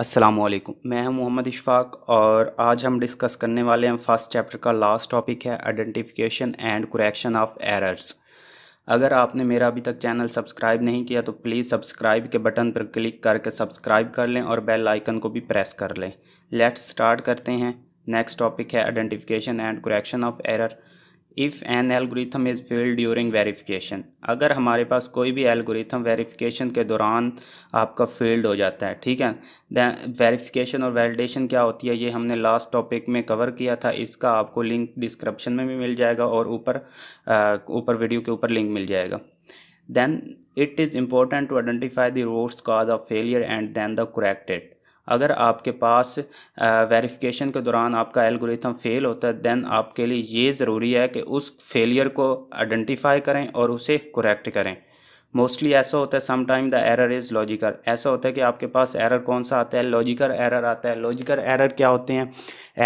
अस्सलाम वालेकुम मैं हूं मोहम्मद इशफाक और आज हम डिस्कस करने वाले हैं फर्स्ट चैप्टर का लास्ट टॉपिक है identification and correction of errors अगर आपने मेरा अभी तक चैनल सब्सक्राइब नहीं किया तो प्लीज़ सब्सक्राइब के बटन पर क्लिक करके सब्सक्राइब कर लें और बेल आइकन को भी प्रेस कर लें लेट्स स्टार्ट करते हैं नेक्स्ट टॉपिक है identification and correction of error if an algorithm is failed during verification अगर हमारे पास कोई भी एलगोरिथम वेरिफिकेशन के दौरान आपका फेल्ड हो जाता है ठीक है वेरिफिकेशन और वैलिडेशन क्या होती है ये हमने लास्ट टॉपिक में कवर किया था इसका आपको लिंक डिस्क्रिप्शन में भी मिल जाएगा और ऊपर ऊपर वीडियो के ऊपर लिंक मिल जाएगा then it is important to identify the roots cause of failure and then the corrected अगर आपके पास वेरिफिकेशन के दौरान आपका एल्गोरिथम फ़ेल होता है दैन आपके लिए ये ज़रूरी है कि उस फेलियर को आइडेंटिफाई करें और उसे करेक्ट करें मोस्टली ऐसा होता है sometime the error is logical ऐसा होता है कि आपके पास एरर कौन सा आता है लॉजिकल एरर आता है लॉजिकल एरर क्या होते हैं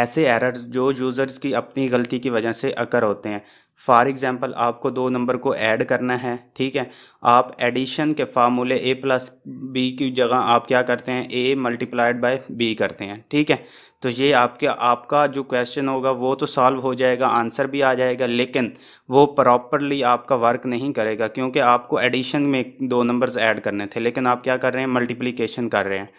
ऐसे एरर्स जो यूज़र्स की अपनी गलती की वजह से अकर होते हैं फॉर एग्ज़ाम्पल आपको दो नंबर को ऐड करना है ठीक है आप एडिशन के फार्मूले ए प्लस बी की जगह आप क्या करते हैं ए मल्टीप्लाइड बाई बी करते हैं ठीक है तो ये आपके आपका जो क्वेश्चन होगा वो तो सॉल्व हो जाएगा आंसर भी आ जाएगा लेकिन वो प्रॉपरली आपका वर्क नहीं करेगा क्योंकि आपको एडिशन में दो नंबर्स ऐड करने थे लेकिन आप क्या कर रहे हैं मल्टीप्लिकेशन कर रहे हैं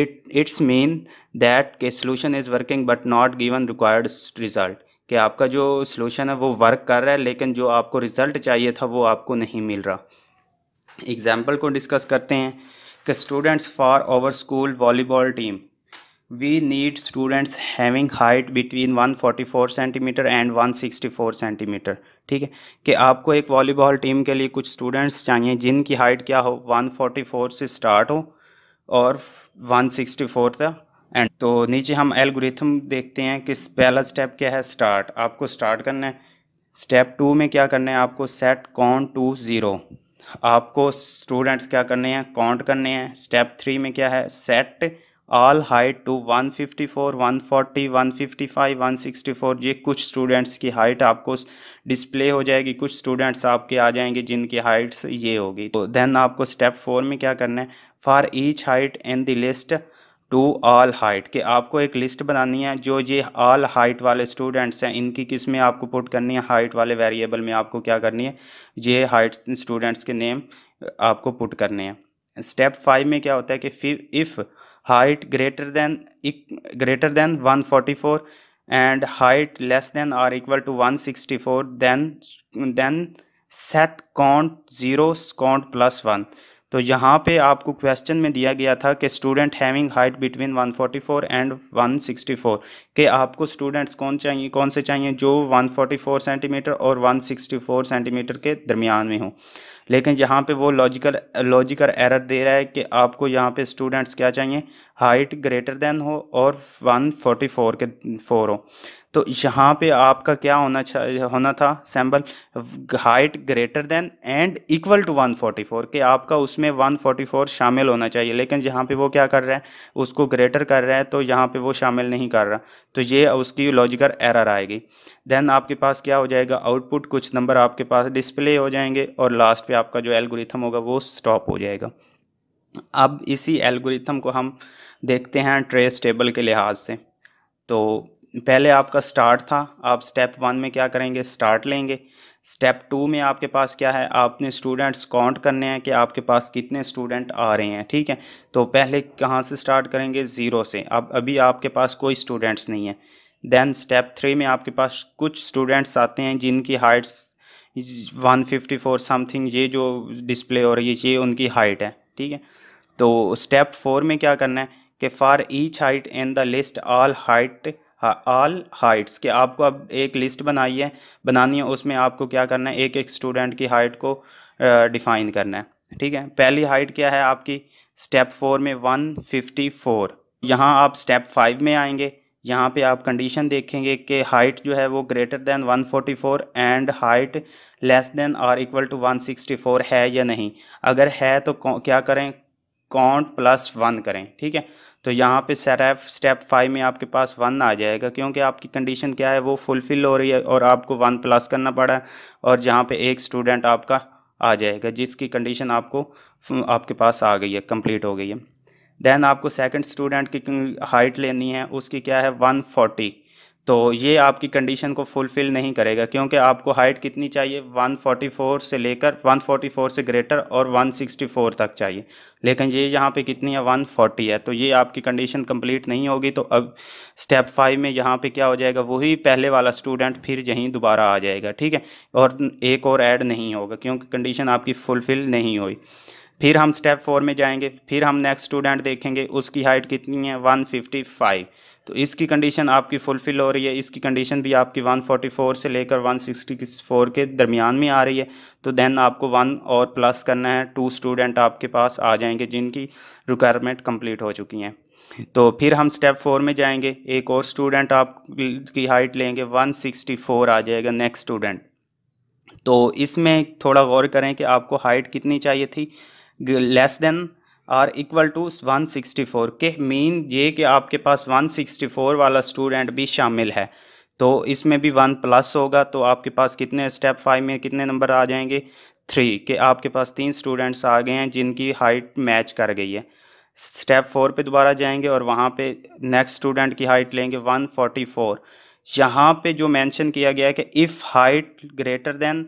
इट इट्स मीन दैट के solution is working but not given required result कि आपका जो सोलूशन है वो वर्क कर रहा है लेकिन जो आपको रिज़ल्ट चाहिए था वो आपको नहीं मिल रहा एग्ज़ाम्पल को डिस्कस करते हैं कि students for our school volleyball team we need students having height between 144 centimetre and 164 centimetre ठीक है कि आपको एक वॉलीबॉल टीम के लिए कुछ स्टूडेंट्स चाहिए जिनकी हाइट क्या हो 144 से स्टार्ट हो और 164 तक एंड तो नीचे हम एलगोरिथम देखते हैं कि पहला स्टेप क्या है स्टार्ट आपको स्टार्ट करना है स्टेप टू में क्या करना है आपको सेट कॉन टू ज़ीरो आपको स्टूडेंट्स क्या करने हैं काउंट करने हैं स्टेप थ्री में क्या है सेट ऑल हाइट टू 154, 140, 155, 164 ये कुछ स्टूडेंट्स की हाइट आपको डिस्प्ले हो जाएगी कुछ स्टूडेंट्स आपके आ जाएंगे जिनकी हाइट्स ये होगी तो देन आपको स्टेप फोर में क्या करना है for each height in the list to all height कि आपको एक लिस्ट बनानी है जो ये ऑल हाइट वाले स्टूडेंट्स हैं इनकी किस में आपको पुट करनी है हाइट वाले वेरिएबल में आपको क्या करनी है ये हाइट स्टूडेंट्स के नेम आपको पुट करने हैं स्टेप फाइव में क्या होता है कि if height greater than greater than one forty four and height less than or equal to one sixty four then then set count zero count plus one तो यहाँ पे आपको क्वेश्चन में दिया गया था कि student having height between 144 and 164 कि आपको स्टूडेंट्स कौन चाहिए कौन से चाहिए जो 144 सेंटीमीटर और 164 सेंटीमीटर के दरमियान में हो लेकिन यहाँ पे वो लॉजिकल लॉजिकल एरर दे रहा है कि आपको यहाँ पे स्टूडेंट्स क्या चाहिए हाइट ग्रेटर देन हो और 144 के फोर हो तो यहाँ पे आपका क्या होना होना था sample height greater than and equal to 144 के आपका उसमें 144 शामिल होना चाहिए लेकिन यहाँ पे वो क्या कर रहा है उसको ग्रेटर कर रहा है तो यहाँ पे वो शामिल नहीं कर रहा तो ये उसकी लॉजिकल एरर आएगी देन आपके पास क्या हो जाएगा आउटपुट कुछ नंबर आपके पास डिस्प्ले हो जाएंगे और लास्ट पे आपका जो एल्गोरिथम होगा वो स्टॉप हो जाएगा अब इसी एल्गोरिथम को हम देखते हैं ट्रेस टेबल के लिहाज से तो पहले आपका स्टार्ट था आप स्टेप वन में क्या करेंगे स्टार्ट लेंगे स्टेप टू में आपके पास क्या है आपने स्टूडेंट्स काउंट करने हैं कि आपके पास कितने स्टूडेंट आ रहे हैं ठीक है तो पहले कहाँ से स्टार्ट करेंगे ज़ीरो से अब अभी आपके पास कोई स्टूडेंट्स नहीं है देन स्टेप थ्री में आपके पास कुछ स्टूडेंट्स आते हैं जिनकी हाइट्स 154 समथिंग ये जो डिस्प्ले हो रही है ये उनकी हाइट है ठीक है तो स्टेप फोर में क्या करना है कि for each height in the list all height all heights के आपको अब एक लिस्ट बनाई है बनानी है उसमें आपको क्या करना है एक एक स्टूडेंट की हाइट को डिफ़ाइन करना है ठीक है पहली हाइट क्या है आपकी स्टेप फोर में वन फिफ्टी फोर यहाँ आप स्टेप फाइव में आएंगे यहाँ पे आप कंडीशन देखेंगे कि हाइट जो है वो greater than four and height less than or equal to one sixty four है या नहीं अगर है तो क्या करें काउंट प्लस वन करें ठीक है तो यहाँ पे सरफ स्टेप फाइव में आपके पास वन आ जाएगा क्योंकि आपकी कंडीशन क्या है वो फुलफ़िल हो रही है और आपको वन प्लस करना पड़ा है और जहाँ पे एक स्टूडेंट आपका आ जाएगा जिसकी कंडीशन आपको आपके पास आ गई है कंप्लीट हो गई है देन आपको सेकंड स्टूडेंट की हाइट लेनी है उसकी क्या है वन फोर्टी तो ये आपकी कंडीशन को फुलफ़िल नहीं करेगा क्योंकि आपको हाइट कितनी चाहिए 144 से लेकर 144 से ग्रेटर और 164 तक चाहिए लेकिन ये यहाँ पे कितनी है 140 है तो ये आपकी कंडीशन कंप्लीट नहीं होगी तो अब स्टेप फाइव में यहाँ पे क्या हो जाएगा वही पहले वाला स्टूडेंट फिर यहीं दोबारा आ जाएगा ठीक है और एक और ऐड नहीं होगा क्योंकि कंडीशन आपकी फुलफ़िल नहीं हुई फिर हम स्टेप फोर में जाएंगे फिर हम नेक्स्ट स्टूडेंट देखेंगे उसकी हाइट कितनी है 155 तो इसकी कंडीशन आपकी फुलफ़िल हो रही है इसकी कंडीशन भी आपकी 144 से लेकर 164 के दरमियान में आ रही है तो देन आपको वन और प्लस करना है टू स्टूडेंट आपके पास आ जाएंगे जिनकी रिक्वायरमेंट कम्प्लीट हो चुकी हैं तो फिर हम स्टेप फोर में जाएंगे एक और स्टूडेंट आप की हाइट लेंगे 164 आ जाएगा नेक्स्ट स्टूडेंट तो इसमें थोड़ा गौर करें कि आपको हाइट कितनी चाहिए थी less than or equal to 164 के मीन ये कि आपके पास 164 वाला स्टूडेंट भी शामिल है तो इसमें भी वन प्लस होगा तो आपके पास कितने स्टेप फाइव में कितने नंबर आ जाएंगे थ्री के आपके पास तीन स्टूडेंट्स आ गए हैं जिनकी हाइट मैच कर गई है स्टेप फोर पे दोबारा जाएंगे और वहाँ पे नेक्स्ट स्टूडेंट की हाइट लेंगे वन फोर्टी फोर यहाँ पर जो मेंशन किया गया है कि इफ़ हाइट ग्रेटर देन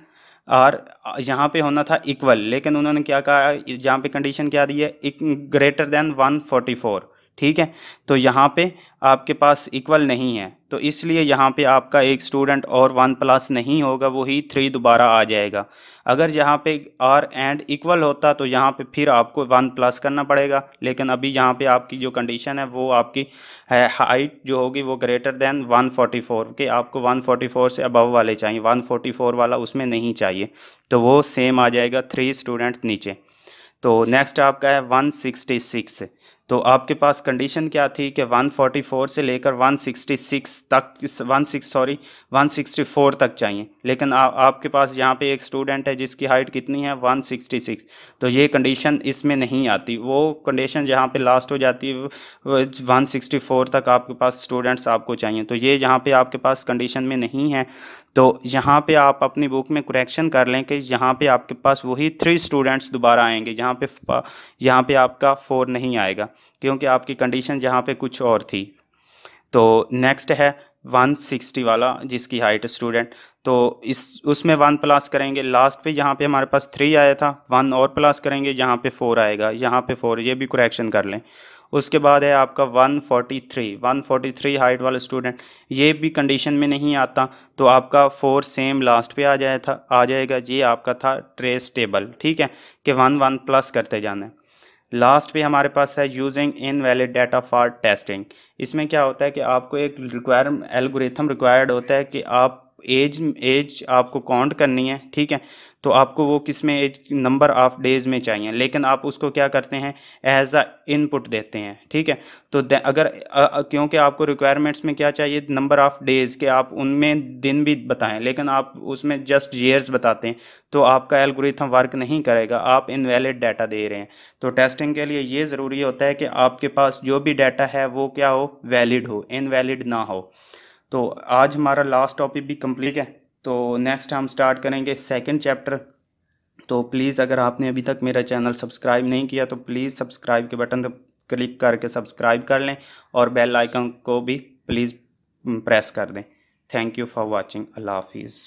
और यहाँ पे होना था इक्वल लेकिन उन्होंने क्या कहा यहाँ पे कंडीशन क्या दी है ग्रेटर देन 144 ठीक है तो यहाँ पे आपके पास इक्वल नहीं है तो इसलिए यहाँ पे आपका एक स्टूडेंट और वन प्लस नहीं होगा वही थ्री दोबारा आ जाएगा अगर यहाँ पे आर एंड इक्वल होता तो यहाँ पे फिर आपको वन प्लस करना पड़ेगा लेकिन अभी यहाँ पे आपकी जो कंडीशन है वो आपकी है हाइट जो होगी वो ग्रेटर देन फोर के आपको फोर से अबव वाले चाहिए फोर वाला उसमें नहीं चाहिए तो वो सेम आ जाएगा थ्री स्टूडेंट नीचे तो नेक्स्ट आपका है 166 तो आपके पास कंडीशन क्या थी कि 144 से लेकर 166 तक 16 सॉरी 164 तक चाहिए लेकिन आ, आपके पास यहाँ पे एक स्टूडेंट है जिसकी हाइट कितनी है 166 तो ये कंडीशन इसमें नहीं आती वो कंडीशन जहाँ पे लास्ट हो जाती है 164 तक आपके पास स्टूडेंट्स आपको चाहिए तो ये यहाँ पे आपके पास कंडीशन में नहीं है तो यहाँ पे आप अपनी बुक में करेक्शन कर लें कि यहाँ पे आपके पास वही थ्री स्टूडेंट्स दोबारा आएंगे जहाँ पे यहाँ पे आपका फोर नहीं आएगा क्योंकि आपकी कंडीशन यहाँ पे कुछ और थी तो नेक्स्ट है 160 वाला जिसकी हाइट स्टूडेंट तो इस उसमें वन प्लस करेंगे लास्ट पे यहाँ पे हमारे पास थ्री आया था वन और प्लस करेंगे यहाँ पे फोर आएगा यहाँ पे फोर ये भी करेक्शन कर लें उसके बाद है आपका 143 143 हाइट वाला स्टूडेंट ये भी कंडीशन में नहीं आता तो आपका फोर सेम लास्ट पे आ जाए था आ जाएगा ये आपका था ट्रेस टेबल ठीक है कि वन वन प्लस करते जाना है लास्ट पे हमारे पास है using invalid data for testing इसमें क्या होता है कि आपको एक रिक्वायर एल्गोरिथम रिक्वायर्ड होता है कि आप एज एज आपको काउंट करनी है ठीक है तो आपको वो किस में एक नंबर ऑफ डेज़ में चाहिए लेकिन आप उसको क्या करते हैं एज अ इनपुट देते हैं ठीक है तो अगर क्योंकि आपको रिक्वायरमेंट्स में क्या चाहिए नंबर ऑफ़ डेज़ के आप उनमें दिन भी बताएं लेकिन आप उसमें जस्ट ईयर्स बताते हैं तो आपका एल्गोरिथम वर्क नहीं करेगा आप इनवैलिड डाटा दे रहे हैं तो टेस्टिंग के लिए ये ज़रूरी होता है कि आपके पास जो भी डाटा है वो क्या हो वैलिड हो इनवैलिड ना हो तो आज हमारा लास्ट टॉपिक भी कम्प्लीट है तो नेक्स्ट हम स्टार्ट करेंगे सेकंड चैप्टर तो प्लीज़ अगर आपने अभी तक मेरा चैनल सब्सक्राइब नहीं किया तो प्लीज़ सब्सक्राइब के बटन क्लिक करके सब्सक्राइब कर लें और बेल आइकन को भी प्लीज़ प्रेस mm, कर दें thank you for watching Allah हाफिज़